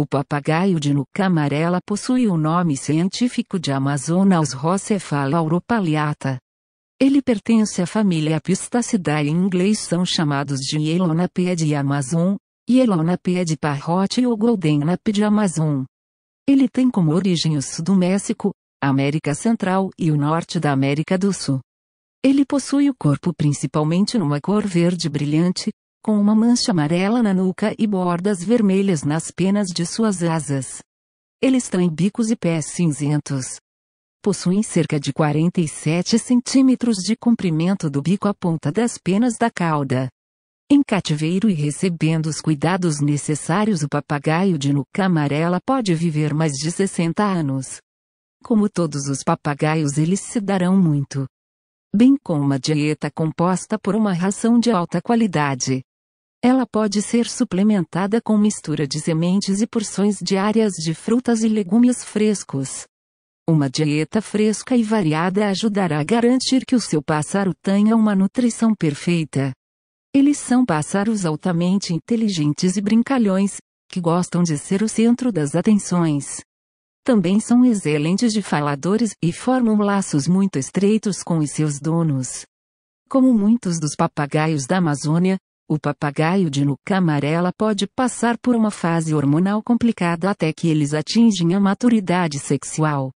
O papagaio de nuca amarela possui o nome científico de Amazonas rocephala europaliata. Ele pertence à família Apistacidae em inglês são chamados de Yellowknape de Amazon, Yellowknape de Parrote ou Golden Knape de Amazon. Ele tem como origem o sul do México, América Central e o norte da América do Sul. Ele possui o corpo principalmente numa cor verde brilhante, com uma mancha amarela na nuca e bordas vermelhas nas penas de suas asas. Eles têm bicos e pés cinzentos. Possuem cerca de 47 centímetros de comprimento do bico à ponta das penas da cauda. Em cativeiro e recebendo os cuidados necessários, o papagaio de nuca amarela pode viver mais de 60 anos. Como todos os papagaios, eles se darão muito. Bem como uma dieta composta por uma ração de alta qualidade. Ela pode ser suplementada com mistura de sementes e porções diárias de frutas e legumes frescos. Uma dieta fresca e variada ajudará a garantir que o seu pássaro tenha uma nutrição perfeita. Eles são pássaros altamente inteligentes e brincalhões, que gostam de ser o centro das atenções. Também são excelentes de faladores e formam laços muito estreitos com os seus donos. Como muitos dos papagaios da Amazônia, o papagaio de nuca amarela pode passar por uma fase hormonal complicada até que eles atingem a maturidade sexual.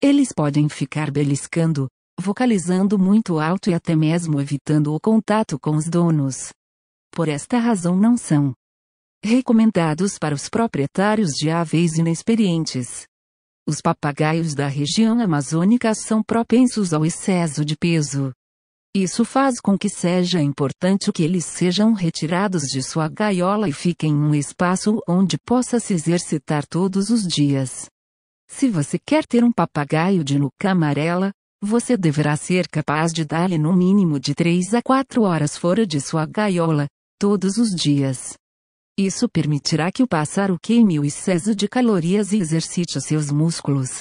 Eles podem ficar beliscando, vocalizando muito alto e até mesmo evitando o contato com os donos. Por esta razão não são recomendados para os proprietários de aves inexperientes. Os papagaios da região amazônica são propensos ao excesso de peso, isso faz com que seja importante que eles sejam retirados de sua gaiola e fiquem em um espaço onde possa se exercitar todos os dias. Se você quer ter um papagaio de nuca amarela, você deverá ser capaz de dar-lhe no mínimo de 3 a 4 horas fora de sua gaiola, todos os dias. Isso permitirá que o pássaro queime o excesso de calorias e exercite seus músculos,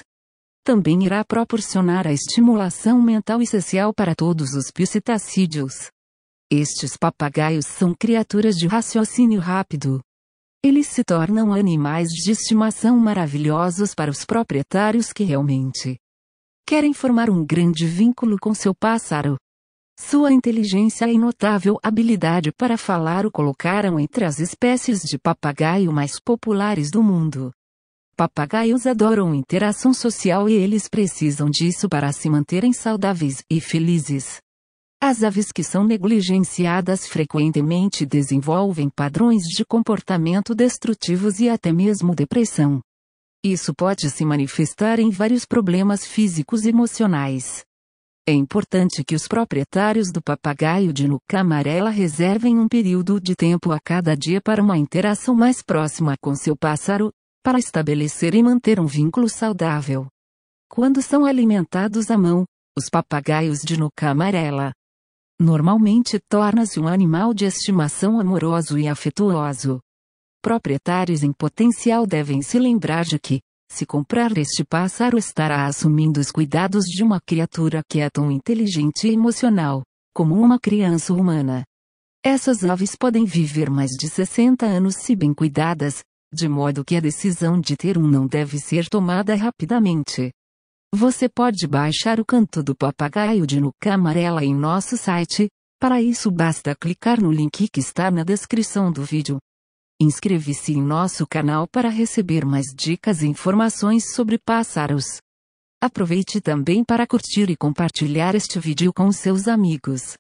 também irá proporcionar a estimulação mental e social para todos os psitacídeos. Estes papagaios são criaturas de raciocínio rápido. Eles se tornam animais de estimação maravilhosos para os proprietários que realmente querem formar um grande vínculo com seu pássaro. Sua inteligência e notável habilidade para falar o colocaram entre as espécies de papagaio mais populares do mundo. Papagaios adoram interação social e eles precisam disso para se manterem saudáveis e felizes. As aves que são negligenciadas frequentemente desenvolvem padrões de comportamento destrutivos e até mesmo depressão. Isso pode se manifestar em vários problemas físicos e emocionais. É importante que os proprietários do papagaio de nuca amarela reservem um período de tempo a cada dia para uma interação mais próxima com seu pássaro, para estabelecer e manter um vínculo saudável. Quando são alimentados à mão, os papagaios de nuca amarela normalmente torna-se um animal de estimação amoroso e afetuoso. Proprietários em potencial devem se lembrar de que, se comprar este pássaro estará assumindo os cuidados de uma criatura que é tão inteligente e emocional, como uma criança humana. Essas aves podem viver mais de 60 anos se bem cuidadas, de modo que a decisão de ter um não deve ser tomada rapidamente. Você pode baixar o canto do papagaio de nuca amarela em nosso site, para isso basta clicar no link que está na descrição do vídeo. Inscreve-se em nosso canal para receber mais dicas e informações sobre pássaros. Aproveite também para curtir e compartilhar este vídeo com seus amigos.